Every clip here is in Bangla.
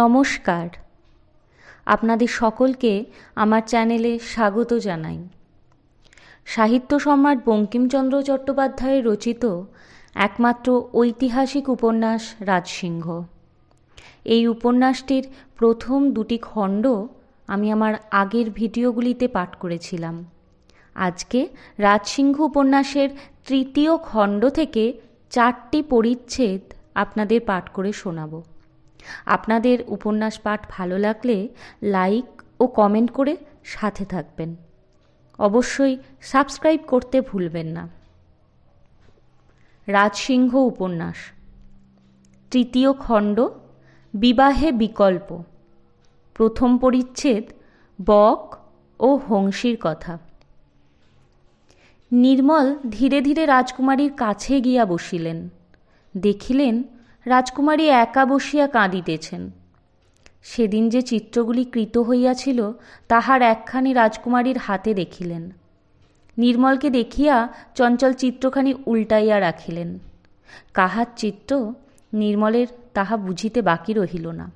নমস্কার আপনাদের সকলকে আমার চ্যানেলে স্বাগত জানাই সাহিত্য সম্রাট বঙ্কিমচন্দ্র চট্টোপাধ্যায়ের রচিত একমাত্র ঐতিহাসিক উপন্যাস রাজসিংহ এই উপন্যাসটির প্রথম দুটি খণ্ড আমি আমার আগের ভিডিওগুলিতে পাঠ করেছিলাম আজকে রাজসিংহ উপন্যাসের তৃতীয় খণ্ড থেকে চারটি পরিচ্ছেদ আপনাদের পাঠ করে শোনাবো আপনাদের উপন্যাস পাঠ ভালো লাগলে লাইক ও কমেন্ট করে সাথে থাকবেন অবশ্যই সাবস্ক্রাইব করতে ভুলবেন না রাজসিংহ উপন্যাস তৃতীয় খণ্ড বিবাহে বিকল্প প্রথম পরিচ্ছেদ বক ও হংসীর কথা নির্মল ধীরে ধীরে রাজকুমারীর কাছে গিয়া বসিলেন দেখিলেন রাজকুমারী একা বসিয়া কাঁদিতেছেন সেদিন যে চিত্রগুলি কৃত হইয়াছিল তাহার একখানি রাজকুমারীর হাতে দেখিলেন নির্মলকে দেখিয়া চঞ্চল চিত্রখানি উল্টাইয়া রাখিলেন কাহার চিত্র নির্মলের তাহা বুঝিতে বাকি রহিল না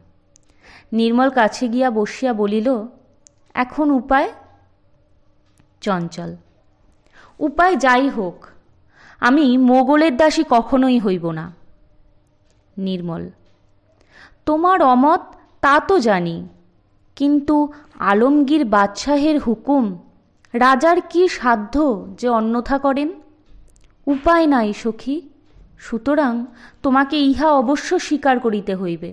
নির্মল কাছে গিয়া বসিয়া বলিল এখন উপায় চঞ্চল উপায় যাই হোক আমি মোগলের দাসী কখনোই হইব না নির্মল তোমার অমত তা তো জানি কিন্তু আলমগীর বাদশাহের হুকুম রাজার কি সাধ্য যে অন্যথা করেন উপায় নাই সখী সুতরাং তোমাকে ইহা অবশ্য স্বীকার করিতে হইবে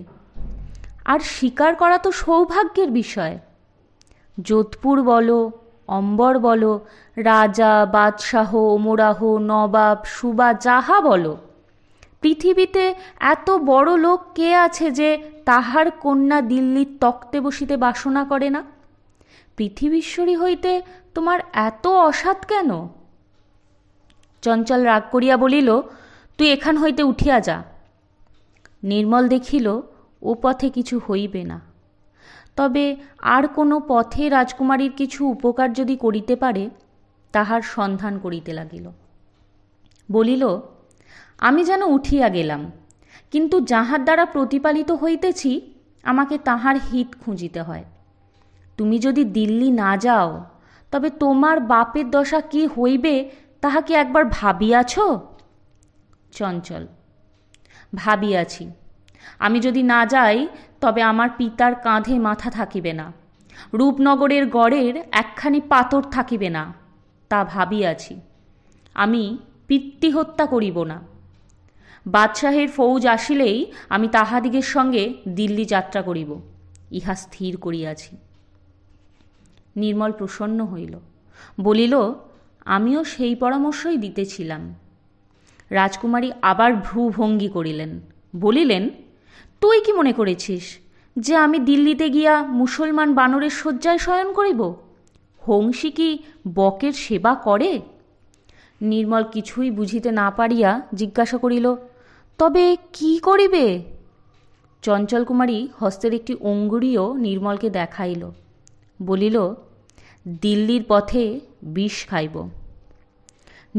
আর স্বীকার করা তো সৌভাগ্যের বিষয় যোধপুর বলো অম্বর বলো রাজা বাদশাহ ওমরাহ নবাব সুবা যাহা বলো পৃথিবীতে এত বড় লোক কে আছে যে তাহার কন্যা দিল্লির তক্তে বসিতে বাসনা করে না পৃথিবীশ্বরী হইতে তোমার এত অসাত কেন চঞ্চল রাগ করিয়া বলিল তুই এখান হইতে উঠিয়া যা নির্মল দেখিল ও পথে কিছু হইবে না তবে আর কোনো পথে রাজকুমারীর কিছু উপকার যদি করিতে পারে তাহার সন্ধান করিতে লাগিল বলিল আমি যেন উঠিয়া গেলাম কিন্তু যাহার দ্বারা প্রতিপালিত হইতেছি আমাকে তাহার হিত খুঁজিতে হয় তুমি যদি দিল্লি না যাও তবে তোমার বাপের দশা কি হইবে তাহা কি একবার ভাবিয়াছ চঞ্চল ভাবিয়াছি আমি যদি না যাই তবে আমার পিতার কাঁধে মাথা থাকিবে না রূপনগরের গড়ের একখানি পাথর থাকিবে না তা ভাবিয়াছি আমি পিতৃহত্যা করিব না বাদশাহের ফৌজ আসিলেই আমি তাহাদিগের সঙ্গে দিল্লি যাত্রা করিব ইহা স্থির করিয়াছি নির্মল প্রসন্ন হইল বলিল আমিও সেই পরামর্শই দিতেছিলাম রাজকুমারী আবার ভ্রুভঙ্গি করিলেন বলিলেন তুই কি মনে করেছিস যে আমি দিল্লিতে গিয়া মুসলমান বানরের শয্যায় শয়ন করিব হংসী কি বকের সেবা করে নির্মল কিছুই বুঝিতে না পারিয়া জিজ্ঞাসা করিল তবে কি করিবে চঞ্চলকুমারী হস্তের একটি অঙ্গুরিও নির্মলকে দেখাইল বলিল দিল্লির পথে বিষ খাইব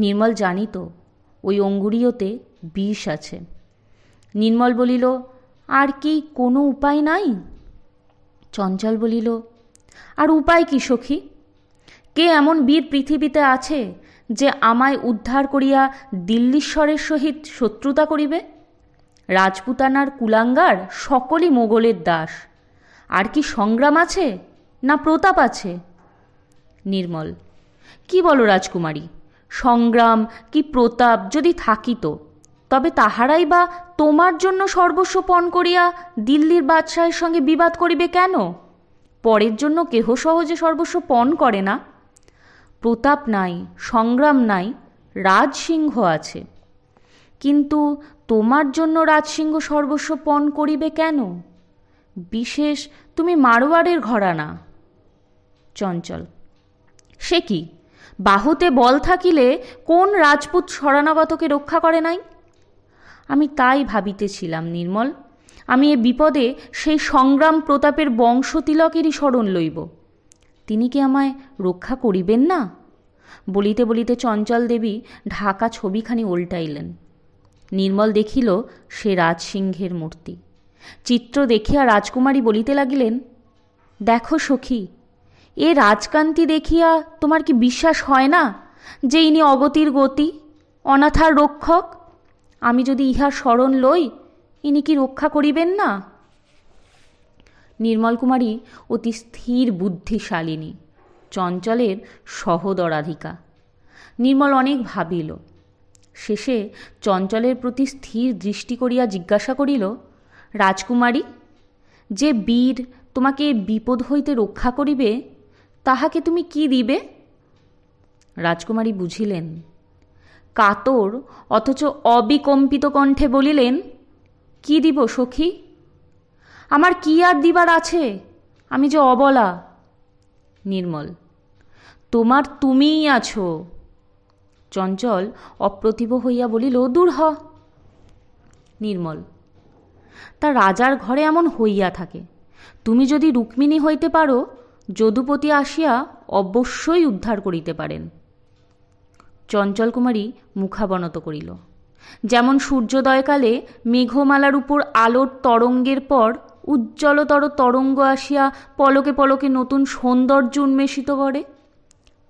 নির্মল জানিত ওই অঙ্গুরিওতে বিষ আছে নির্মল বলিল আর কি কোনো উপায় নাই চঞ্চল বলিল আর উপায় কি সখী কে এমন বীর পৃথিবীতে আছে যে আমায় উদ্ধার করিয়া দিল্লীশ্বরের সহিত শত্রুতা করিবে রাজপুতানার কুলাঙ্গার সকলই মোগলের দাস আর কি সংগ্রাম আছে না প্রতাপ আছে নির্মল কি বলো রাজকুমারী সংগ্রাম কি প্রতাপ যদি থাকিত তবে তাহারাই বা তোমার জন্য সর্বস্ব পণ করিয়া দিল্লির বাদশাহের সঙ্গে বিবাদ করিবে কেন পরের জন্য কেহ সহজে সর্বস্ব পণ করে না প্রতাপ নাই সংগ্রাম নাই রাজসিংহ আছে কিন্তু তোমার জন্য রাজসিংহ সর্বস্ব পণ করিবে কেন বিশেষ তুমি মারোয়ারের ঘরানা চঞ্চল সে কি বাহুতে বল থাকিলে কোন রাজপুত সরানাগতকে রক্ষা করে নাই আমি তাই ভাবিতেছিলাম নির্মল আমি এ বিপদে সেই সংগ্রাম প্রতাপের বংশতিলকেরই স্মরণ লইব তিনি কি আমায় রক্ষা করিবেন না বলিতে বলিতে চঞ্চল দেবী ঢাকা ছবিখানি উল্টাইলেন নির্মল দেখিল সে রাজসিংহের মূর্তি চিত্র দেখিয়া রাজকুমারী বলিতে লাগিলেন দেখো সখী এ রাজকান্তি দেখিয়া তোমার কি বিশ্বাস হয় না যে ইনি অগতির গতি অনাথার রক্ষক আমি যদি ইহা স্মরণ লই ইনি কি রক্ষা করিবেন না নির্মল কুমারী অতি স্থির বুদ্ধিশালিনী চঞ্চলের সহদরাধিকা নির্মল অনেক ভাবিল শেষে চঞ্চলের প্রতি স্থির দৃষ্টি করিয়া জিজ্ঞাসা করিল রাজকুমারী যে বীর তোমাকে বিপদ হইতে রক্ষা করিবে তাহাকে তুমি কি দিবে রাজকুমারী বুঝিলেন কাতর অথচ অবিকম্পিত কণ্ঠে বলিলেন কি দিব সখী আমার কি আর দিবার আছে আমি যে অবলা নির্মল তোমার তুমিই আছো চঞ্চল অপ্রতিভ হইয়া বলিল দূর হ নির্মল তা রাজার ঘরে এমন হইয়া থাকে তুমি যদি রুক্মিণী হইতে পারো যদুপতি আসিয়া অবশ্যই উদ্ধার করিতে পারেন চঞ্চল কুমারী মুখাবনত করিল যেমন সূর্যোদয়কালে মেঘমালার উপর আলোর তরঙ্গের পর উজ্জ্বলতর তরঙ্গ আসিয়া পলকে পলকে নতুন সৌন্দর্য উন্মেষিত করে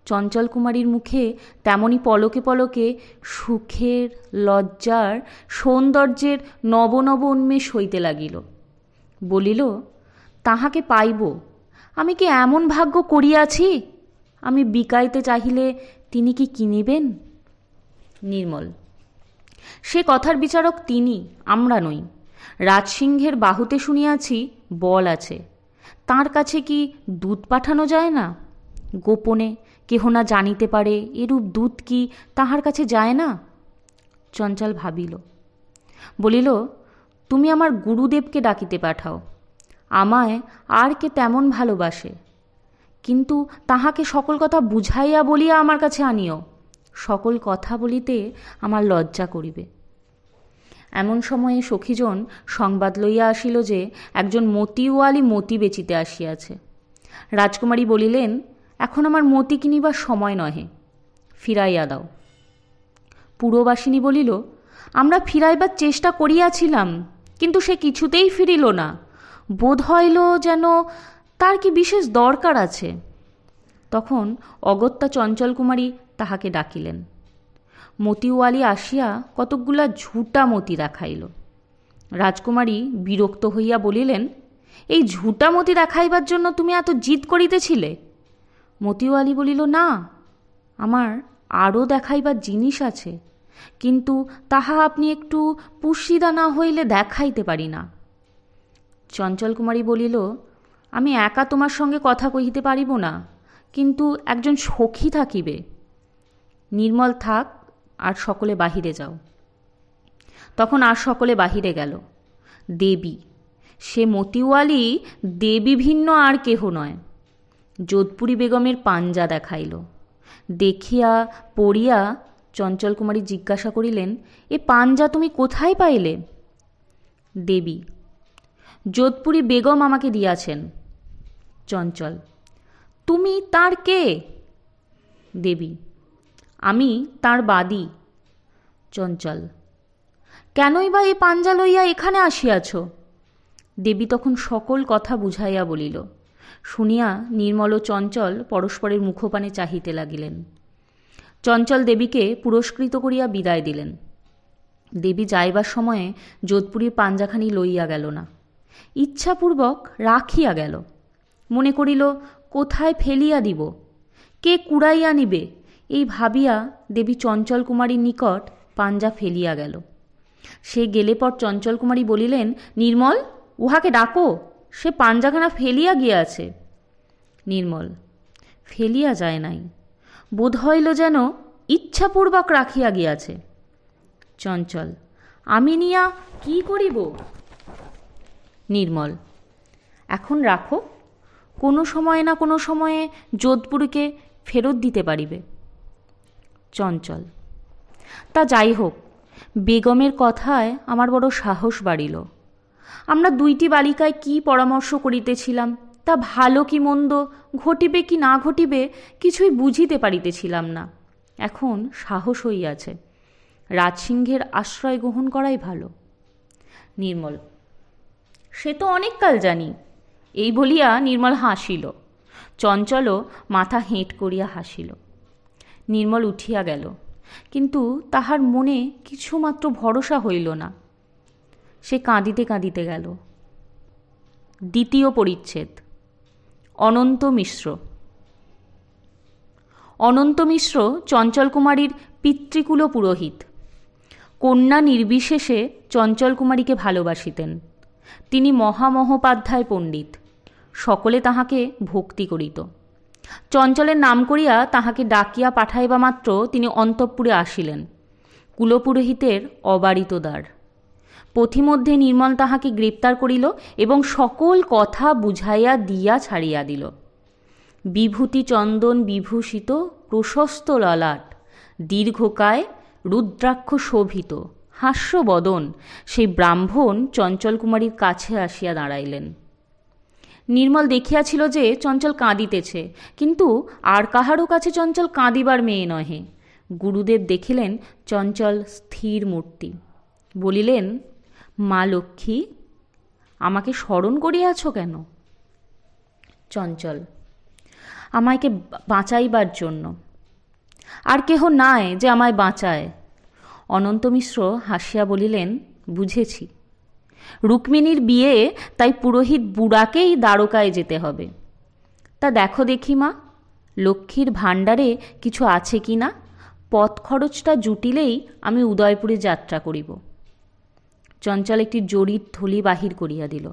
চঞ্চল কুমারীর মুখে তেমনি পলকে পলকে সুখের লজ্জার সৌন্দর্যের নবনব উন্মেষ হইতে লাগিল বলিল তাহাকে পাইব আমি কি এমন ভাগ্য করিয়াছি আমি বিকাইতে চাহিলে তিনি কি কিনিবেন নির্মল সে কথার বিচারক তিনি আমরা নই রাজসিংহের বাহুতে শুনিয়াছি বল আছে তার কাছে কি দুধ পাঠানো যায় না গোপনে কেহ না জানিতে পারে এরূপ দুধ কি তাহার কাছে যায় না চঞ্চল ভাবিল বলিল তুমি আমার গুরুদেবকে ডাকিতে পাঠাও আমায় আর কে তেমন ভালোবাসে কিন্তু তাহাকে সকল কথা বুঝাইয়া বলিয়া আমার কাছে আনিও সকল কথা বলিতে আমার লজ্জা করিবে এমন সময়ে সখীজন সংবাদ লইয়া আসিল যে একজন মতিওয়ালি মতি বেচিতে আসিয়াছে রাজকুমারী বলিলেন এখন আমার মতি কিনিবার সময় নহে ফিরাইয়া দাও পুরবাসিনী বলিল আমরা ফিরাইবার চেষ্টা করিয়াছিলাম কিন্তু সে কিছুতেই ফিরিল না বোধ হইল যেন তার কি বিশেষ দরকার আছে তখন অগত্যা চঞ্চল কুমারী তাহাকে ডাকিলেন মতিওয়ালি আসিয়া কতকগুলা ঝুটা মতি দেখাইল রাজকুমারী বিরক্ত হইয়া বলিলেন এই ঝুটা মতি দেখাইবার জন্য তুমি এত জিদ করিতেছিলে মতিওয়ালি বলিল না আমার আরও দেখাইবার জিনিস আছে কিন্তু তাহা আপনি একটু পুষিদা না হইলে দেখাইতে পারি না চঞ্চলকুমারী বলিল আমি একা তোমার সঙ্গে কথা কহিতে পারিব না কিন্তু একজন সখী থাকিবে নির্মল থাক আর সকলে বাহিরে যাও তখন আর সকলে বাহিরে গেল দেবী সে মতিওয়ালি দেবী ভিন্ন আর কেহ নয় যোধপুরী বেগমের পাঞ্জা দেখাইল দেখিয়া পড়িয়া চঞ্চল কুমারী জিজ্ঞাসা করিলেন এ পাঞ্জা তুমি কোথায় পাইলে দেবী যোধপুরী বেগম আমাকে দিয়াছেন চঞ্চল তুমি তার কে দেবী আমি তার বাদী চঞ্চল কেনই বা এ পাঞ্জা লইয়া এখানে আসিয়াছ দেবী তখন সকল কথা বুঝাইয়া বলিল শুনিয়া নির্মল চঞ্চল পরস্পরের মুখপানে চাহিতে লাগিলেন চঞ্চল দেবীকে পুরস্কৃত করিয়া বিদায় দিলেন দেবী যাইবার সময়ে যোধপুরীর পাঞ্জাখানি লইয়া গেল না ইচ্ছাপূর্বক রাখিয়া গেল মনে করিল কোথায় ফেলিয়া দিব কে কুড়াইয়া নিবে এই ভাবিয়া দেবী চঞ্চল কুমারীর নিকট পাঞ্জা ফেলিয়া গেল সে গেলে পর চঞ্চলকুমারী বলিলেন নির্মল উহাকে ডাকো সে পাঞ্জাখানা ফেলিয়া গিয়াছে নির্মল ফেলিয়া যায় নাই বোধ হইল যেন ইচ্ছাপূর্বক রাখিয়া গিয়াছে চঞ্চল আমি নিয়া কি করিব নির্মল এখন রাখো কোনো সময় না কোনো সময়ে যোধপুরকে ফেরত দিতে পারিবে চঞ্চল তা যাই হোক বেগমের কথায় আমার বড় সাহস বাড়িল আমরা দুইটি বালিকায় কি পরামর্শ করিতেছিলাম তা ভালো কি মন্দ ঘটিবে কি না ঘটিবে কিছুই বুঝিতে পারিতেছিলাম না এখন সাহস হইয়াছে রাজসিংহের আশ্রয় গ্রহণ করাই ভালো নির্মল সে তো অনেককাল জানি এই বলিয়া নির্মল হাসিল চঞ্চলও মাথা হেঁট করিয়া হাসিল নির্মল উঠিয়া গেল কিন্তু তাহার মনে কিছুমাত্র ভরসা হইল না সে কাঁদিতে কাঁদিতে গেল দ্বিতীয় পরিচ্ছেদ অনন্ত মিশ্র অনন্ত মিশ্র চঞ্চলকুমারীর পিতৃকুল পুরোহিত কন্যা নির্বিশেষে চঞ্চলকুমারীকে ভালোবাসিতেন তিনি মহামহোপাধ্যায় পণ্ডিত সকলে তাহাকে ভক্তি করিত চঞ্চলের নাম করিয়া তাহাকে ডাকিয়া পাঠাইবা মাত্র তিনি অন্তঃপুরে আসিলেন কুলপুরোহিতের দ্বার পথিমধ্যে নির্মল তাহাকে গ্রেপ্তার করিল এবং সকল কথা বুঝাইয়া দিয়া ছাড়িয়া দিল বিভূতি চন্দন বিভূষিত প্রশস্ত ললাট দীর্ঘকায় রুদ্রাক্ষ শোভিত হাস্যবদন সেই ব্রাহ্মণ চঞ্চলকুমারীর কাছে আসিয়া দাঁড়াইলেন নির্মল দেখিয়াছিল যে চঞ্চল কাঁদিতেছে কিন্তু আর কাহারও কাছে চঞ্চল কাঁদিবার মেয়ে নহে গুরুদেব দেখিলেন চঞ্চল স্থির মূর্তি বলিলেন মা লক্ষ্মী আমাকে স্মরণ করিয়াছ কেন চঞ্চল আমাকে বাঁচাইবার জন্য আর কেহ নাই যে আমায় বাঁচায় অনন্ত মিশ্র হাসিয়া বলিলেন বুঝেছি রুক্মিণীর বিয়ে তাই পুরোহিত বুড়াকেই দ্বারকায় যেতে হবে তা দেখো দেখি মা লক্ষ্মীর ভাণ্ডারে কিছু আছে কি না পথ খরচটা জুটিলেই আমি উদয়পুরে যাত্রা করিব চঞ্চল একটি জরির থলি বাহির করিয়া দিল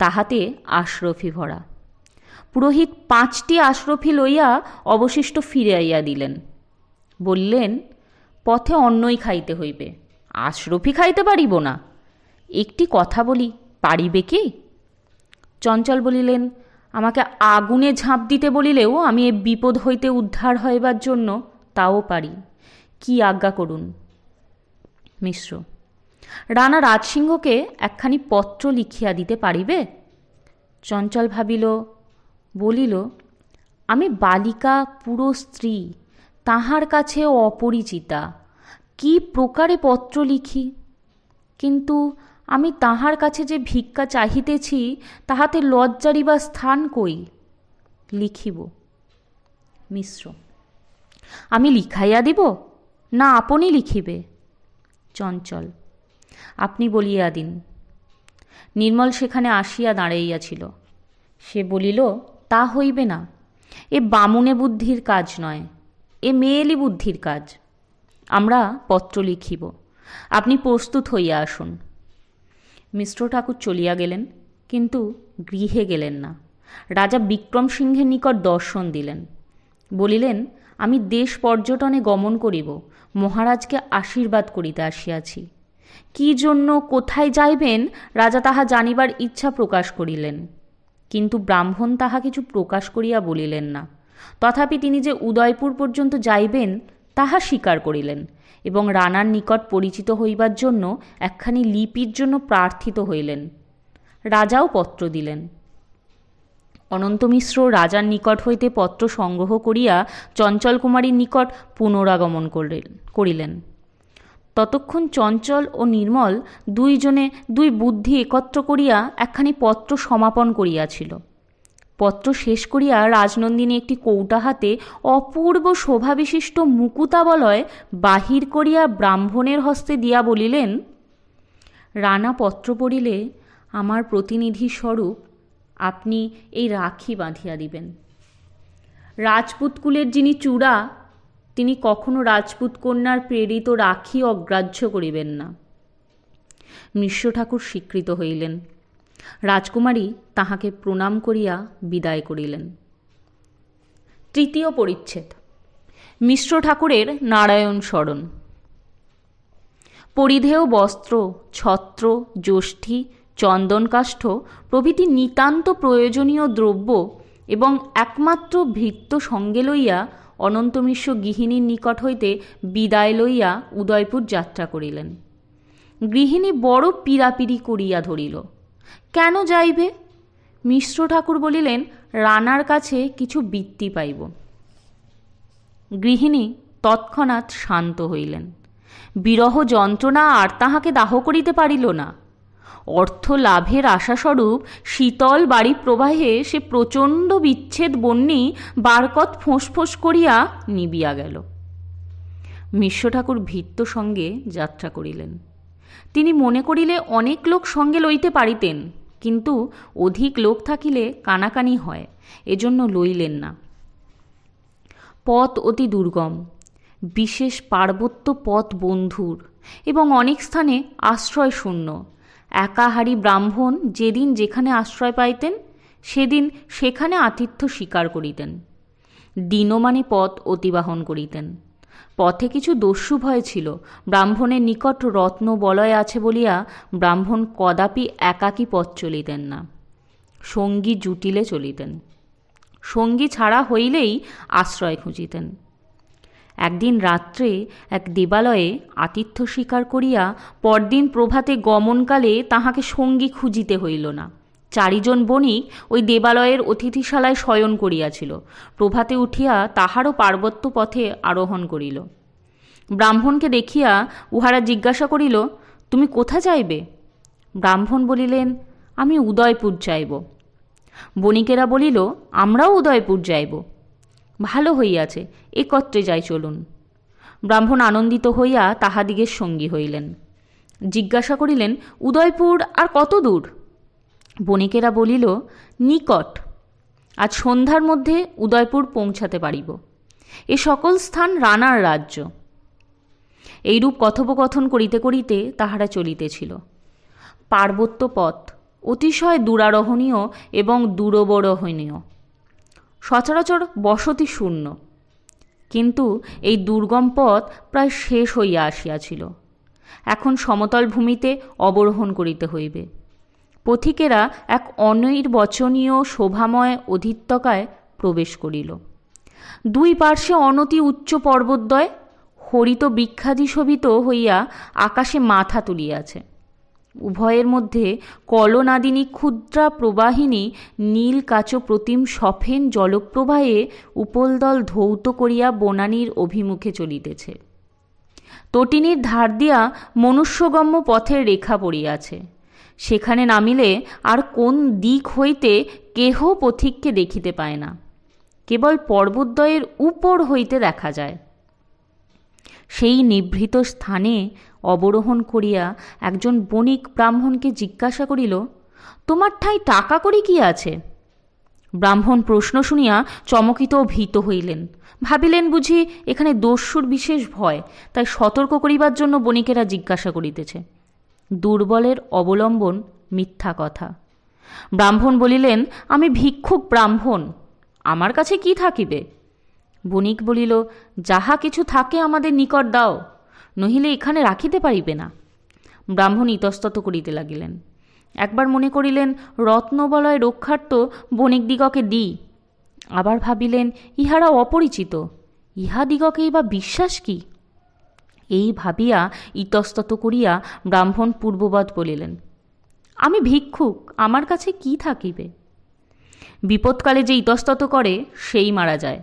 তাহাতে আশরফি ভরা পুরোহিত পাঁচটি আশরফি লইয়া অবশিষ্ট ফিরাইয়া দিলেন বললেন পথে অন্নই খাইতে হইবে আশরফি খাইতে পারিব না একটি কথা বলি পারিবে কি চঞ্চল বলিলেন আমাকে আগুনে ঝাঁপ দিতে বলিলেও আমি এ বিপদ হইতে উদ্ধার হইবার জন্য তাও পারি কি আজ্ঞা করুন মিশ্র রানা রাজসিংহকে একখানি পত্র লিখিয়া দিতে পারিবে চঞ্চল ভাবিল বলিল আমি বালিকা পুরো স্ত্রী তাহার কাছে অপরিচিতা কি প্রকারে পত্র লিখি কিন্তু আমি তাহার কাছে যে ভিক্ষা চাহিতেছি তাহাতে লজ্জারি বা স্থান কই লিখিব মিশ্র আমি লিখাইয়া দিব না আপনি লিখিবে চঞ্চল আপনি বলিয়া দিন নির্মল সেখানে আসিয়া দাঁড়াইয়াছিল সে বলিল তা হইবে না এ বামুনে বুদ্ধির কাজ নয় এ মেয়েলি বুদ্ধির কাজ আমরা পত্র লিখিব আপনি প্রস্তুত হইয়া আসুন মিশ্র ঠাকুর চলিয়া গেলেন কিন্তু গৃহে গেলেন না রাজা বিক্রম সিংহের নিকট দর্শন দিলেন বলিলেন আমি দেশ পর্যটনে গমন করিব মহারাজকে আশীর্বাদ করিতে আসিয়াছি কি জন্য কোথায় যাইবেন রাজা তাহা জানিবার ইচ্ছা প্রকাশ করিলেন কিন্তু ব্রাহ্মণ তাহা কিছু প্রকাশ করিয়া বলিলেন না তথাপি তিনি যে উদয়পুর পর্যন্ত যাইবেন তাহা স্বীকার করিলেন এবং রানার নিকট পরিচিত হইবার জন্য একখানি লিপির জন্য প্রার্থিত হইলেন রাজাও পত্র দিলেন অনন্ত মিশ্র রাজার নিকট হইতে পত্র সংগ্রহ করিয়া চঞ্চল কুমারীর নিকট পুনরাগমন করিলেন ততক্ষণ চঞ্চল ও নির্মল দুইজনে দুই বুদ্ধি একত্র করিয়া একখানি পত্র সমাপন করিয়াছিল পত্র শেষ করিয়া রাজনন্দিনী একটি কৌটা হাতে অপূর্ব শোভাবিশিষ্ট মুকুতাবলয় বাহির করিয়া ব্রাহ্মণের হস্তে দিয়া বলিলেন রানা পত্র পড়িলে আমার প্রতিনিধি স্বরূপ আপনি এই রাখি বাঁধিয়া দিবেন রাজপুতকুলের যিনি চূড়া তিনি কখনো রাজপুত কন্যার প্রেরিত রাখি অগ্রাহ্য করিবেন না মিশ্র ঠাকুর স্বীকৃত হইলেন রাজকুমারী তাহাকে প্রণাম করিয়া বিদায় করিলেন তৃতীয় পরিচ্ছেদ মিশ্র ঠাকুরের নারায়ণ স্মরণ পরিধেয় বস্ত্র ছত্র যষ্ঠী চন্দনকাষ্ঠ প্রভৃতি নিতান্ত প্রয়োজনীয় দ্রব্য এবং একমাত্র ভৃত্য সঙ্গে লইয়া অনন্ত মিশ্র গৃহিণীর নিকট হইতে বিদায় লইয়া উদয়পুর যাত্রা করিলেন গৃহিণী বড় পীড়াপিড়ি করিয়া ধরিল কেন যাইবে মিশ্র ঠাকুর বলিলেন রানার কাছে কিছু বৃত্তি পাইব গৃহিণী তৎক্ষণাৎ শান্ত হইলেন বিরহ যন্ত্রণা আর তাহাকে দাহ করিতে পারিল না অর্থ লাভের আশাস্বরূপ শীতল বাড়ি প্রবাহে সে প্রচণ্ড বিচ্ছেদ বন্যী বারকত ফোঁসফোঁস করিয়া নিবিয়া গেল মিশ্র ঠাকুর ভিত্ত সঙ্গে যাত্রা করিলেন তিনি মনে করিলে অনেক লোক সঙ্গে লইতে পারিতেন কিন্তু অধিক লোক থাকিলে কানাকানি হয় এজন্য লইলেন না পথ অতি দুর্গম বিশেষ পার্বত্য পথ বন্ধুর এবং অনেক স্থানে আশ্রয় শূন্য একাহারি ব্রাহ্মণ যেদিন যেখানে আশ্রয় পাইতেন সেদিন সেখানে আতিথ্য স্বীকার করিতেন দিনমানে পথ অতিবাহন করিতেন পথে কিছু দস্যু ভয় ছিল ব্রাহ্মণের নিকট রত্ন বলয় আছে বলিয়া ব্রাহ্মণ কদাপি একাকী পথ চলিতেন না সঙ্গী জুটিলে চলিতেন সঙ্গী ছাড়া হইলেই আশ্রয় খুঁজিতেন একদিন রাত্রে এক দেবালয়ে আতিথ্য স্বীকার করিয়া পরদিন প্রভাতে গমনকালে তাহাকে সঙ্গী খুঁজিতে হইল না চারিজন বণিক ওই দেবালয়ের অতিথিশালায় শয়ন করিয়াছিল প্রভাতে উঠিয়া তাহারও পার্বত্য পথে আরোহণ করিল ব্রাহ্মণকে দেখিয়া উহারা জিজ্ঞাসা করিল তুমি কোথা যাইবে ব্রাহ্মণ বলিলেন আমি উদয়পুর যাইব বণিকেরা বলিল আমরাও উদয়পুর যাইব ভালো হইয়াছে একত্রে যাই চলুন ব্রাহ্মণ আনন্দিত হইয়া তাহাদিগের সঙ্গী হইলেন জিজ্ঞাসা করিলেন উদয়পুর আর কত দূর বণিকেরা বলিল নিকট আজ সন্ধ্যার মধ্যে উদয়পুর পৌঁছাতে পারিব এ সকল স্থান রানার রাজ্য এইরূপ কথোপকথন করিতে করিতে তাহারা চলিতেছিল পার্বত্য পথ অতিশয় দুরারোহণীয় এবং দুরবরোহণীয় সচরাচর বসতি শূন্য কিন্তু এই দুর্গম পথ প্রায় শেষ হইয়া আসিয়াছিল এখন সমতল ভূমিতে অবরোহণ করিতে হইবে পথিকেরা এক অনির্বচনীয় শোভাময় অধিত্যকায় প্রবেশ করিল দুই পার্শ্বে অনতি উচ্চ পর্বতদ্বয় হরিত বিখ্যাতি শোভিত হইয়া আকাশে মাথা তুলিয়াছে উভয়ের মধ্যে কলনাদিনী ক্ষুদ্রা প্রবাহিনী নীল কাচো প্রতিম সফেন জলপ্রবাহে উপলদল ধৌত করিয়া বনানীর অভিমুখে চলিতেছে তটিনীর ধার দিয়া মনুষ্যগম্য পথের রেখা পড়িয়াছে সেখানে নামিলে আর কোন দিক হইতে কেহ পথিককে দেখিতে পায় না কেবল পর্বতদ্বয়ের উপর হইতে দেখা যায় সেই নিভৃত স্থানে অবরোহণ করিয়া একজন বণিক ব্রাহ্মণকে জিজ্ঞাসা করিল তোমার ঠাই টাকা করি কি আছে ব্রাহ্মণ প্রশ্ন শুনিয়া চমকিত ও ভীত হইলেন ভাবিলেন বুঝি এখানে দস্যুর বিশেষ ভয় তাই সতর্ক করিবার জন্য বণিকেরা জিজ্ঞাসা করিতেছে দুর্বলের অবলম্বন মিথ্যা কথা ব্রাহ্মণ বলিলেন আমি ভিক্ষুক ব্রাহ্মণ আমার কাছে কি থাকিবে বণিক বলিল যাহা কিছু থাকে আমাদের নিকট দাও নহিলে এখানে রাখিতে পারিবে না ব্রাহ্মণ ইতস্তত করিতে লাগিলেন একবার মনে করিলেন রত্নবলয় রক্ষার্থ বণিকদিগকে দিই আবার ভাবিলেন ইহারা অপরিচিত ইহাদিগকেই বা বিশ্বাস কী এই ভাবিয়া ইতস্তত করিয়া ব্রাহ্মণ পূর্ববাদ বলিলেন আমি ভিক্ষুক আমার কাছে কি থাকিবে বিপদকালে যে ইতস্তত করে সেই মারা যায়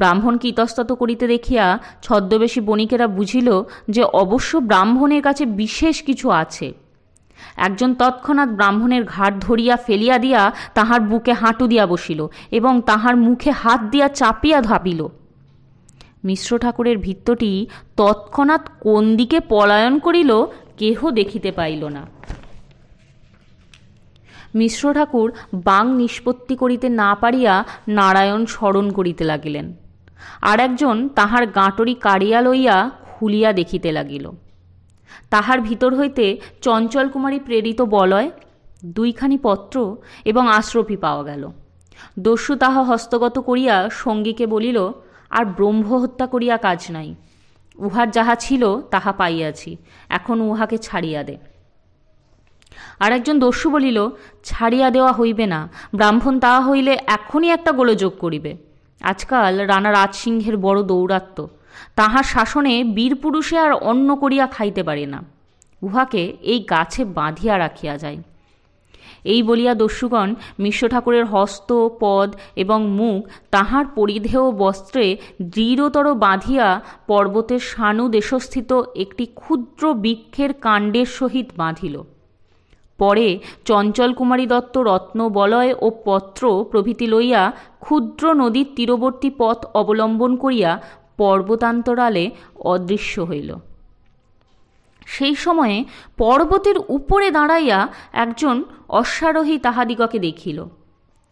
ব্রাহ্মণকে ইতস্তত করিতে দেখিয়া ছদ্মবেশী বণিকেরা বুঝিল যে অবশ্য ব্রাহ্মণের কাছে বিশেষ কিছু আছে একজন তৎক্ষণাৎ ব্রাহ্মণের ঘাট ধরিয়া ফেলিয়া দিয়া তাহার বুকে হাঁটু দিয়া বসিল এবং তাহার মুখে হাত দিয়া চাপিয়া ধাপিল মিশ্র ঠাকুরের ভিত্তটি তৎক্ষণাৎ কোন দিকে পলায়ন করিল কেহ দেখিতে পাইল না মিশ্র ঠাকুর বাং নিষ্পত্তি করিতে না পারিয়া নারায়ণ স্মরণ করিতে লাগিলেন আর একজন তাহার গাঁটরি কাড়িয়া লইয়া খুলিয়া দেখিতে লাগিল তাহার ভিতর হইতে চঞ্চল কুমারী প্রেরিত বলয় দুইখানি পত্র এবং আশ্রফি পাওয়া গেল দস্যু তাহা হস্তগত করিয়া সঙ্গীকে বলিল আর ব্রহ্ম হত্যা করিয়া কাজ নাই উহার যাহা ছিল তাহা পাইয়াছি এখন উহাকে ছাড়িয়া দে আর একজন দস্যু বলিল ছাড়িয়া দেওয়া হইবে না ব্রাহ্মণ তাহা হইলে এখনই একটা গোলযোগ করিবে আজকাল রানা রাজসিংহের বড় দৌরাত্ম তাহার শাসনে বীর পুরুষে আর অন্ন করিয়া খাইতে পারে না উহাকে এই গাছে বাঁধিয়া রাখিয়া যায় এই বলিয়া দস্যুগণ মিশ্র ঠাকুরের হস্ত পদ এবং মুখ তাহার পরিধেয় বস্ত্রে দৃঢ়তর বাঁধিয়া পর্বতের সানু দেশস্থিত একটি ক্ষুদ্র বৃক্ষের কাণ্ডের সহিত বাঁধিল পরে চঞ্চল কুমারী দত্ত রত্ন বলয় ও পত্র প্রভৃতি লইয়া ক্ষুদ্র নদীর তীরবর্তী পথ অবলম্বন করিয়া পর্বতান্তরালে অদৃশ্য হইল সেই সময়ে পর্বতের উপরে দাঁড়াইয়া একজন অশ্বারোহী তাহাদিগকে দেখিল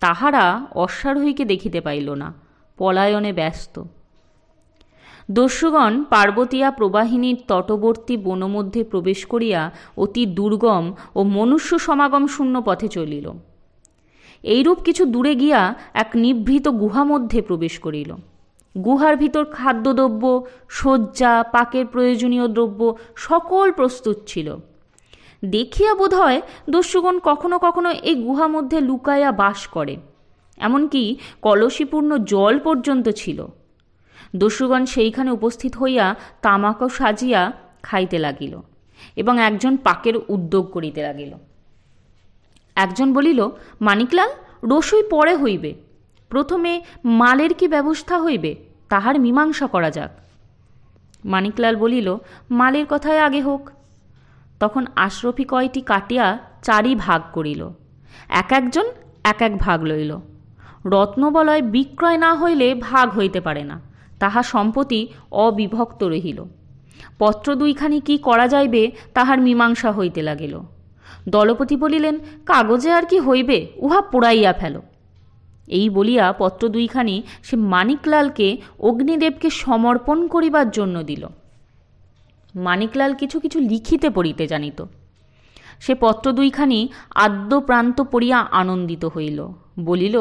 তাহারা অশ্বারোহীকে দেখিতে পাইল না পলায়নে ব্যস্ত দস্যুগণ পার্বতীয়া প্রবাহিনীর তটবর্তী বনমধ্যে প্রবেশ করিয়া অতি দুর্গম ও মনুষ্য সমাগম শূন্য পথে চলিল এইরূপ কিছু দূরে গিয়া এক নিভৃত গুহা মধ্যে প্রবেশ করিল গুহার ভিতর খাদ্যদ্রব্য শয্যা পাকের প্রয়োজনীয় দ্রব্য সকল প্রস্তুত ছিল দেখিয়া বোধ হয় দস্যুগণ কখনো কখনো এই গুহা মধ্যে লুকাইয়া বাস করে এমনকি কলসীপূর্ণ জল পর্যন্ত ছিল দস্যুগণ সেইখানে উপস্থিত হইয়া তামাকও সাজিয়া খাইতে লাগিল এবং একজন পাকের উদ্যোগ করিতে লাগিল একজন বলিল মানিকলাল রসই পরে হইবে প্রথমে মালের কি ব্যবস্থা হইবে তাহার মীমাংসা করা যাক মানিকলাল বলিল মালের কথায় আগে হোক তখন আশরফি কয়টি কাটিয়া চারি ভাগ করিল এক একজন এক এক ভাগ লইল রত্নবলয় বিক্রয় না হইলে ভাগ হইতে পারে না তাহা সম্পত্তি অবিভক্ত রহিল পত্র দুইখানি কি করা যাইবে তাহার মীমাংসা হইতে লাগিল দলপতি বলিলেন কাগজে আর কি হইবে উহা পোড়াইয়া ফেলো এই বলিয়া পত্র দুইখানি সে মানিকলালকে অগ্নিদেবকে সমর্পণ করিবার জন্য দিল মানিকলাল কিছু কিছু লিখিতে পড়িতে জানিত সে পত্র দুইখানি আদ্য প্রান্ত পড়িয়া আনন্দিত হইল বলিল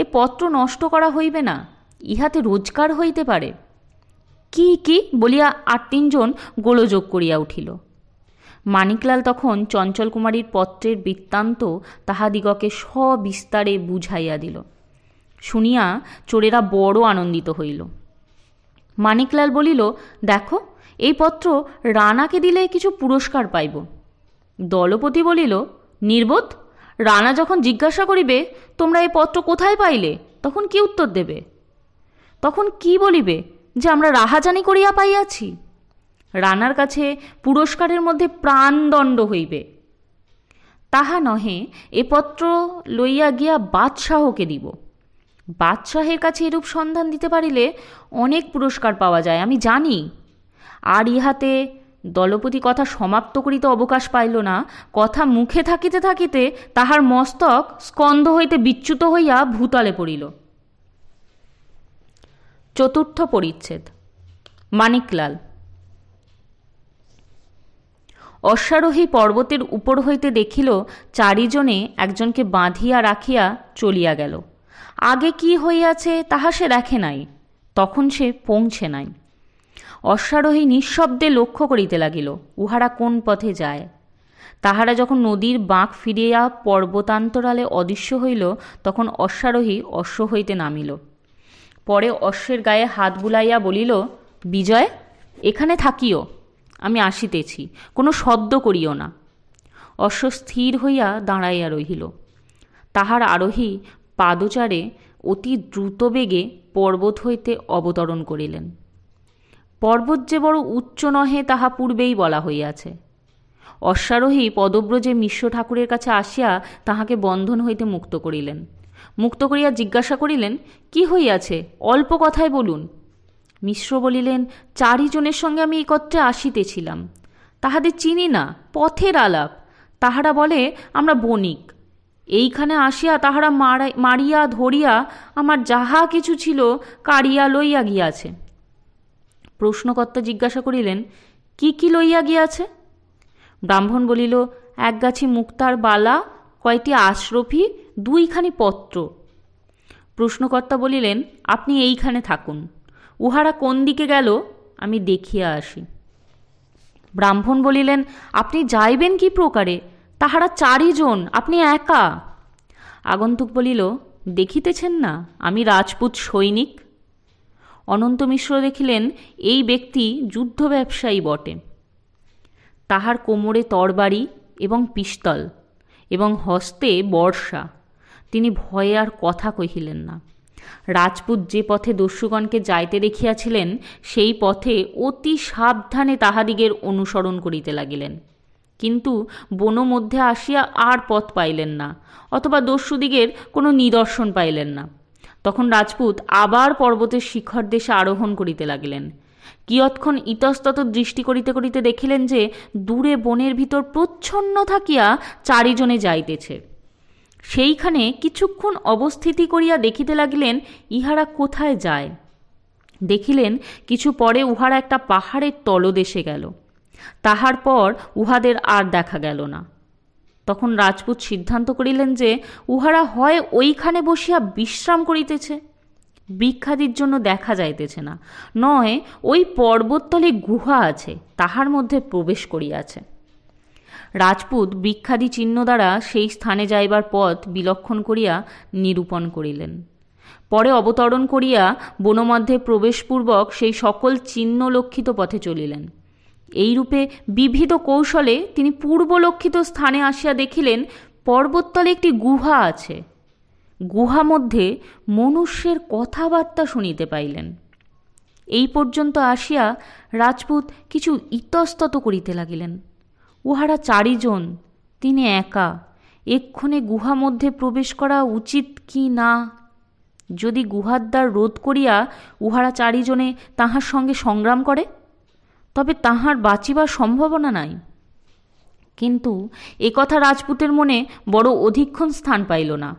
এ পত্র নষ্ট করা হইবে না ইহাতে রোজগার হইতে পারে কি কি বলিয়া আট তিনজন গোলযোগ করিয়া উঠিল মানিকলাল তখন চঞ্চলকুমারীর পত্রের বৃত্তান্ত তাহাদিগকে সবিস্তারে বুঝাইয়া দিল শুনিয়া চোরেরা বড় আনন্দিত হইল মানিকলাল বলিল দেখো এই পত্র রানাকে দিলে কিছু পুরস্কার পাইব দলপতি বলিল নির্বোধ রানা যখন জিজ্ঞাসা করিবে তোমরা এই পত্র কোথায় পাইলে তখন কি উত্তর দেবে তখন কি বলিবে যে আমরা রাহাজানি করিয়া পাইয়াছি রানার কাছে পুরস্কারের মধ্যে প্রাণদণ্ড হইবে তাহা নহে এ পত্র লইয়া গিয়া বাদশাহকে দিব বাদশাহের কাছে এরূপ সন্ধান দিতে পারিলে অনেক পুরস্কার পাওয়া যায় আমি জানি আর ইহাতে দলপতি কথা সমাপ্ত করিতে অবকাশ পাইল না কথা মুখে থাকিতে থাকিতে তাহার মস্তক স্কন্ধ হইতে বিচ্যুত হইয়া ভূতলে পড়িল চতুর্থ পরিচ্ছেদ মানিকলাল অশ্বারোহী পর্বতের উপর হইতে দেখিল চারিজনে একজনকে বাঁধিয়া রাখিয়া চলিয়া গেল আগে কি হইয়াছে তাহা সে দেখে নাই তখন সে পৌঁছে নাই অশ্বারোহী নিঃশব্দে লক্ষ্য করিতে লাগিল উহারা কোন পথে যায় তাহারা যখন নদীর বাঁক ফিরিয়া পর্বতান্তরালে অদৃশ্য হইল তখন অশ্বারোহী অশ্ব হইতে নামিল পরে অশ্বের গায়ে হাত বুলাইয়া বলিল বিজয় এখানে থাকিও আমি আসিতেছি কোনো শব্দ করিও না অশ্ব স্থির হইয়া দাঁড়াইয়া রহিল তাহার আরোহী পাদচারে অতি দ্রুত বেগে পর্বত হইতে অবতরণ করিলেন পর্বত যে বড় উচ্চ নহে তাহা পূর্বেই বলা হইয়াছে অশ্বারোহী পদব্রজে মিশ্র ঠাকুরের কাছে আসিয়া তাহাকে বন্ধন হইতে মুক্ত করিলেন মুক্ত করিয়া জিজ্ঞাসা করিলেন কি হইয়াছে অল্প কথায় বলুন মিশ্র বলিলেন চারিজনের সঙ্গে আমি একত্রে আসিতেছিলাম তাহাদের চিনি না পথের আলাপ তাহারা বলে আমরা বণিক এইখানে আসিয়া তাহারা মারিয়া ধরিয়া আমার যাহা কিছু ছিল কারিয়া লইয়া গিয়াছে প্রশ্নকর্তা জিজ্ঞাসা করিলেন কি কি লইয়া গিয়াছে ব্রাহ্মণ বলিল এক গাছি মুক্তার বালা কয়টি আশ্রফি দুইখানি পত্র প্রশ্নকর্তা বলিলেন আপনি এইখানে থাকুন উহারা কোন দিকে গেল আমি দেখিয়া আসি ব্রাহ্মণ বলিলেন আপনি যাইবেন কি প্রকারে তাহারা চারিজন আপনি একা আগন্তুক বলিল দেখিতেছেন না আমি রাজপুত সৈনিক অনন্ত মিশ্র দেখিলেন এই ব্যক্তি যুদ্ধ ব্যবসায়ী বটে তাহার কোমরে তরবারি এবং পিস্তল এবং হস্তে বর্ষা তিনি ভয়ে আর কথা কহিলেন না রাজপুত যে পথে দস্যুগণকে যাইতে দেখিয়াছিলেন সেই পথে অতি সাবধানে তাহাদিগের অনুসরণ করিতে লাগিলেন কিন্তু বনমধ্যে আসিয়া আর পথ পাইলেন না অথবা দস্যুদিগের কোনো নিদর্শন পাইলেন না তখন রাজপুত আবার পর্বতের শিখর দেশে আরোহণ করিতে লাগিলেন কিয়ৎক্ষণ ইতস্তত দৃষ্টি করিতে করিতে দেখিলেন যে দূরে বনের ভিতর প্রচ্ছন্ন থাকিয়া চারিজনে যাইতেছে সেইখানে কিছুক্ষণ অবস্থিতি করিয়া দেখিতে লাগিলেন ইহারা কোথায় যায় দেখিলেন কিছু পরে উহারা একটা পাহাড়ের তলদেশে গেল তাহার পর উহাদের আর দেখা গেল না তখন রাজপুত সিদ্ধান্ত করিলেন যে উহারা হয় ওইখানে বসিয়া বিশ্রাম করিতেছে বিখ্যাতির জন্য দেখা যাইতেছে না নয় ওই পর্বতলে গুহা আছে তাহার মধ্যে প্রবেশ করিয়াছে রাজপুত বৃক্ষাদি চিহ্ন দ্বারা সেই স্থানে যাইবার পথ বিলক্ষণ করিয়া নিরূপণ করিলেন পরে অবতরণ করিয়া বনমধ্যে প্রবেশপূর্বক সেই সকল চিহ্ন লক্ষিত পথে চলিলেন এইরূপে বিবিধ কৌশলে তিনি পূর্বলক্ষিত স্থানে আসিয়া দেখিলেন পর্বতলে একটি গুহা আছে গুহা মধ্যে মনুষ্যের কথাবার্তা শুনিতে পাইলেন এই পর্যন্ত আসিয়া রাজপুত কিছু ইতস্তত করিতে লাগিলেন উহারা চারিজন তিনি একা এক্ষণে গুহা মধ্যে প্রবেশ করা উচিত কি না যদি গুহার দ্বার রোধ করিয়া উহারা চারিজনে তাহার সঙ্গে সংগ্রাম করে তবে তাহার বাঁচিবার সম্ভাবনা নাই কিন্তু এ কথা রাজপুতের মনে বড় অধিক্ষণ স্থান পাইল না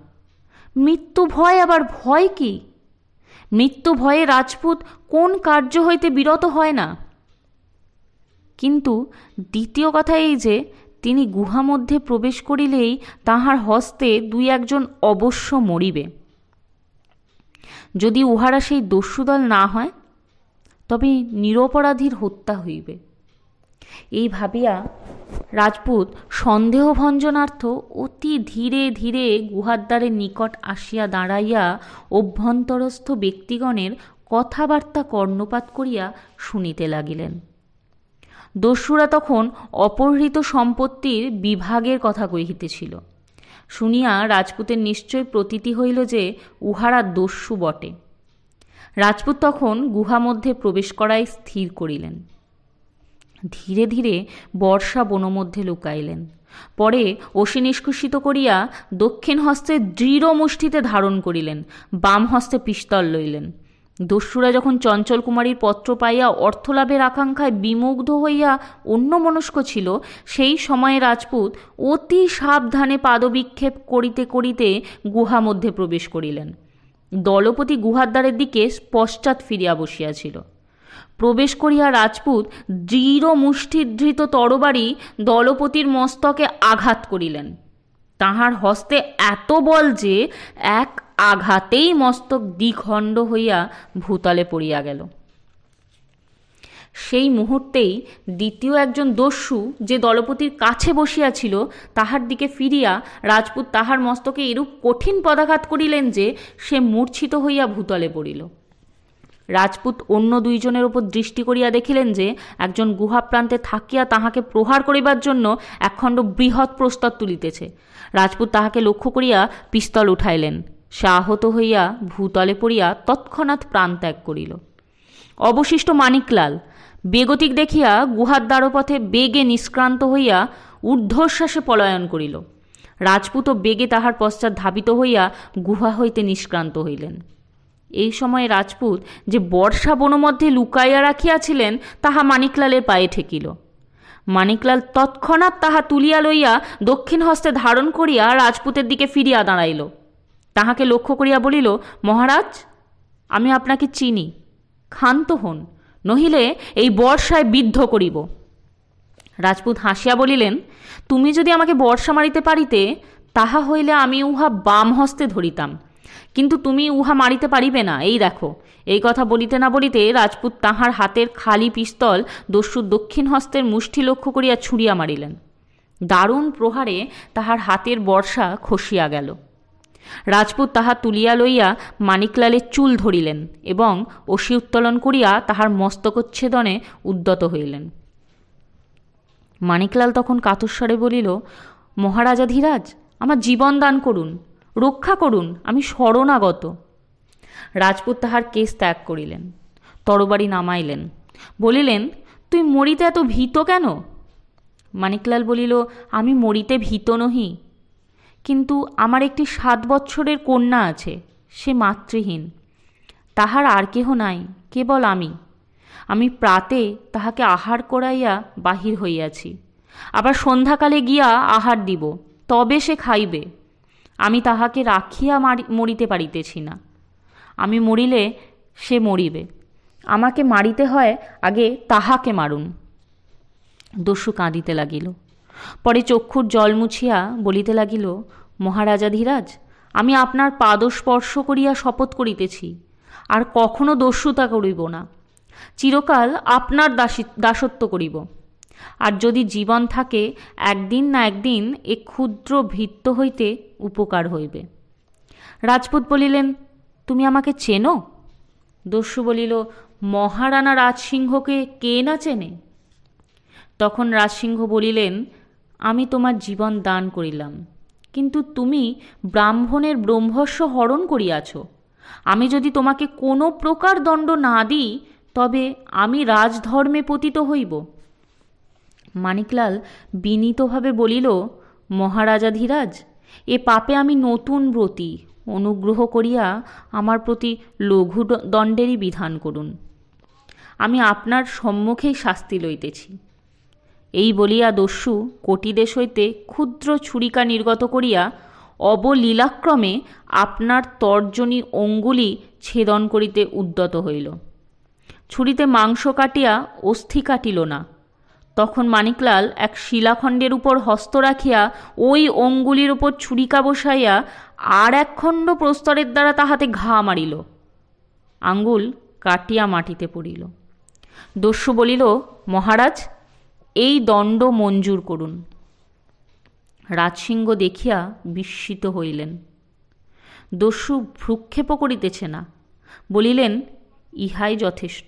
মৃত্যু ভয় আবার ভয় কি মৃত্যু ভয়ে রাজপুত কোন কার্য হইতে বিরত হয় না কিন্তু দ্বিতীয় কথা এই যে তিনি গুহা মধ্যে প্রবেশ করিলেই তাহার হস্তে দুই একজন অবশ্য মরিবে যদি উহারা সেই দস্যুদল না হয় তবে নিরপরাধীর হত্যা হইবে এই ভাবিয়া রাজপুত সন্দেহভঞ্জনার্থ অতি ধীরে ধীরে গুহার দ্বারে নিকট আসিয়া দাঁড়াইয়া অভ্যন্তরস্থ ব্যক্তিগণের কথাবার্তা কর্ণপাত করিয়া শুনিতে লাগিলেন দস্যুরা তখন অপহৃত সম্পত্তির বিভাগের কথা কহিতেছিল শুনিয়া রাজপুতের নিশ্চয় প্রতীতি হইল যে উহারা দস্যু বটে রাজপুত তখন গুহা মধ্যে প্রবেশ করাই স্থির করিলেন ধীরে ধীরে বর্ষা বনমধ্যে লুকাইলেন পরে অসি নিষ্কুষিত করিয়া দক্ষিণ হস্তে দৃঢ় মুষ্টিতে ধারণ করিলেন বাম হস্তে পিস্তল লইলেন দস্যুরা যখন চঞ্চল কুমারীর পত্র পাইয়া অর্থলাভের আকাঙ্ক্ষায় বিমুগ্ধ হইয়া অন্য মনস্ক ছিল সেই সময়ে রাজপুত অতি সাবধানে পাদবিক্ষেপ করিতে করিতে গুহা মধ্যে প্রবেশ করিলেন দলপতি গুহার দ্বারের দিকে পশ্চাৎ ফিরিয়া বসিয়াছিল প্রবেশ করিয়া রাজপুত দৃঢ় মুষ্টিধৃত তরবারি দলপতির মস্তকে আঘাত করিলেন তাহার হস্তে এত বল যে এক আঘাতেই মস্তক দ্বিখণ্ড হইয়া ভূতলে পড়িয়া গেল সেই মুহূর্তেই দ্বিতীয় একজন দস্যু যে দলপতির কাছে বসিয়াছিল তাহার দিকে ফিরিয়া রাজপুত তাহার মস্তকে এরূপ কঠিন পদাঘাত করিলেন যে সে মূর্ছিত হইয়া ভূতলে পড়িল রাজপুত অন্য দুইজনের উপর দৃষ্টি করিয়া দেখিলেন যে একজন গুহা প্রান্তে থাকিয়া তাহাকে প্রহার করিবার জন্য একখণ্ড বৃহৎ প্রস্তাব তুলিতেছে রাজপুত তাহাকে লক্ষ্য করিয়া পিস্তল উঠাইলেন সে আহত হইয়া ভূতলে পড়িয়া তৎক্ষণাৎ প্রাণ ত্যাগ করিল অবশিষ্ট মানিকলাল বেগতিক দেখিয়া গুহার দ্বারপথে বেগে নিষ্ক্রান্ত হইয়া ঊর্ধ্বশ্বাসে পলায়ন করিল রাজপুত বেগে তাহার পশ্চাৎ ধাবিত হইয়া গুহা হইতে নিষ্ক্রান্ত হইলেন এই সময়ে রাজপুত যে বর্ষা বনমধ্যে লুকাইয়া রাখিয়াছিলেন তাহা মানিকলালের পায়ে ঠেকিল মানিকলাল তৎক্ষণাৎ তাহা তুলিয়া লইয়া দক্ষিণ হস্তে ধারণ করিয়া রাজপুতের দিকে ফিরিয়া দাঁড়াইল তাহাকে লক্ষ্য করিয়া বলিল মহারাজ আমি আপনাকে চিনি ক্ষান্ত হন নহিলে এই বর্ষায় বিদ্ধ করিব রাজপুত হাসিয়া বলিলেন তুমি যদি আমাকে বর্ষা মারিতে পারিতে তাহা হইলে আমি উহা বাম হস্তে ধরিতাম কিন্তু তুমি উহা মারিতে পারিবে না এই দেখো এই কথা বলিতে না বলিতে রাজপুত তাহার হাতের খালি পিস্তল দস্যুর দক্ষিণ হস্তের মুষ্টি লক্ষ্য করিয়া ছুঁড়িয়া মারিলেন দারুণ প্রহারে তাহার হাতের বর্ষা খসিয়া গেল রাজপুত তাহা তুলিয়া লইয়া মানিকলালের চুল ধরিলেন এবং অসি উত্তোলন করিয়া তাহার মস্তকচ্ছেদনে উদ্যত হইলেন মানিকলাল তখন কাতুস্বরে বলিল মহারাজা ধীরাজ আমার জীবন দান করুন রক্ষা করুন আমি শরণাগত রাজপুত তাহার কেস ত্যাগ করিলেন তরবারি নামাইলেন বলিলেন তুই মরিতে এত ভীত কেন মানিকলাল বলিল আমি মরিতে ভীত নহি কিন্তু আমার একটি সাত বৎসরের কন্যা আছে সে মাতৃহীন তাহার আর কেহ নাই কেবল আমি আমি প্রাতে তাহাকে আহার করাইয়া বাহির হইয়াছি আবার সন্ধ্যাকালে গিয়া আহার দিব তবে সে খাইবে আমি তাহাকে রাখিয়া মারি মরিতে পারিতেছি না আমি মরিলে সে মরিবে আমাকে মারিতে হয় আগে তাহাকে মারুন দস্যু কাঁদিতে লাগিল পরে চক্ষুর জল মুছিয়া বলিতে লাগিল মহারাজাধিরাজ আমি আপনার পাদস্পর্শ করিয়া শপথ করিতেছি আর কখনো দস্যুতা করিব না চিরকাল আপনার দাসত্ব করিব আর যদি জীবন থাকে একদিন না একদিন এ ক্ষুদ্র ভিত্ত হইতে উপকার হইবে রাজপুত বলিলেন তুমি আমাকে চেনো দস্যু বলিল মহারানা রাজসিংহকে কে না চেনে তখন রাজসিংহ বলিলেন আমি তোমার জীবন দান করিলাম কিন্তু তুমি ব্রাহ্মণের ব্রহ্মস্ব হরণ করিয়াছ আমি যদি তোমাকে কোনো প্রকার দণ্ড না দিই তবে আমি রাজধর্মে পতিত হইব মানিকলাল বিনীতভাবে বলিল মহারাজাধিরাজ এ পাপে আমি নতুন ব্রতী অনুগ্রহ করিয়া আমার প্রতি লঘু দণ্ডেরই বিধান করুন আমি আপনার সম্মুখেই শাস্তি লইতেছি এই বলিয়া দস্যু কটিদেশ হইতে ক্ষুদ্র ছুরিকা নির্গত করিয়া অবলীলাক্রমে আপনার তর্জনী অঙ্গুলি ছেদন করিতে উদ্যত হইল ছুরিতে মাংস কাটিয়া অস্থি কাটিল না তখন মানিকলাল এক শিলাখণ্ডের উপর হস্ত রাখিয়া ওই অঙ্গুলির উপর ছুরিকা বসাইয়া আর এক খণ্ড প্রস্তরের দ্বারা তাহাতে ঘা মারিল আঙ্গুল কাটিয়া মাটিতে পড়িল দস্যু বলিল মহারাজ এই দণ্ড মঞ্জুর করুন রাজসিংহ দেখিয়া বিস্মিত হইলেন দস্যু ভ্রুক্ষেপ করিতেছে না বলিলেন ইহাই যথেষ্ট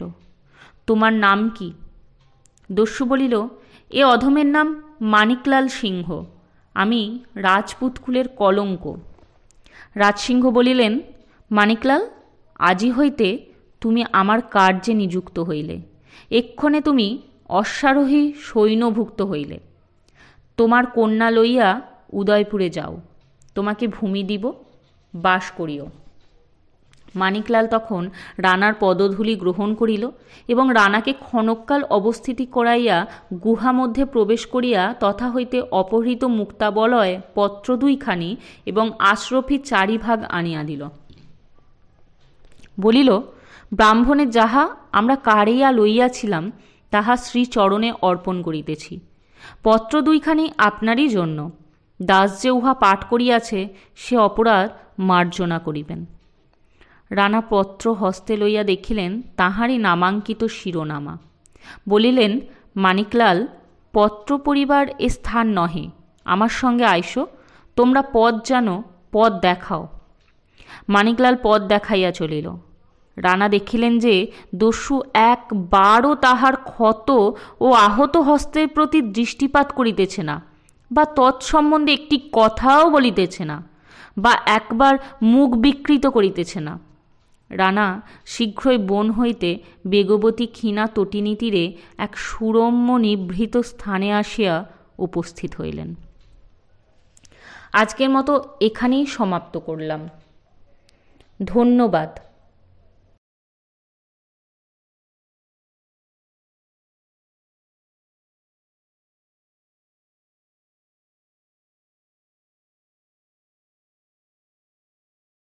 তোমার নাম কি দস্যু বলিল এ অধমের নাম মানিকলাল সিংহ আমি রাজপুত কুলের কলঙ্ক রাজসিংহ বলিলেন মানিকলাল আজি হইতে তুমি আমার কার্যে নিযুক্ত হইলে এক্ষণে তুমি অশ্বারোহী সৈন্যভুক্ত হইলে তোমার কন্যা লইয়া উদয়পুরে যাও তোমাকে ভূমি দিব বাস করিও মানিকলাল তখন রানার পদধূলি গ্রহণ করিল এবং রানাকে ক্ষণকাল অবস্থিতি করাইয়া গুহা মধ্যে প্রবেশ করিয়া তথা হইতে অপহৃত মুক্তাবলয় পত্র দুইখানি এবং আশ্রফি চারি ভাগ আনিয়া দিল বলিল ব্রাহ্মণের যাহা আমরা কারিয়া লইয়াছিলাম তাহা শ্রীচরণে অর্পণ করিতেছি পত্র দুইখানি আপনারই জন্য দাস যে উহা পাঠ করিয়াছে সে অপরাধ মার্জনা করিবেন রানা পত্র হস্তে লইয়া দেখিলেন তাহারই নামাঙ্কিত শিরোনামা বলিলেন মানিকলাল পত্র পরিবার এ স্থান নহে আমার সঙ্গে আইসো তোমরা পদ জানো পদ দেখাও মানিকলাল পদ দেখাইয়া চলিল রানা দেখিলেন যে দস্যু একবারও তাহার ক্ষত ও আহত হস্তের প্রতি দৃষ্টিপাত করিতেছে না বা তৎসম্বন্ধে একটি কথাও বলিতেছে না বা একবার মুখ বিকৃত করিতেছে না রানা শীঘ্রই বন হইতে বেগবতী ক্ষীণা তটিনী তীরে এক সুরম্য নিভৃত স্থানে আসিয়া উপস্থিত হইলেন আজকের মতো এখানেই সমাপ্ত করলাম ধন্যবাদ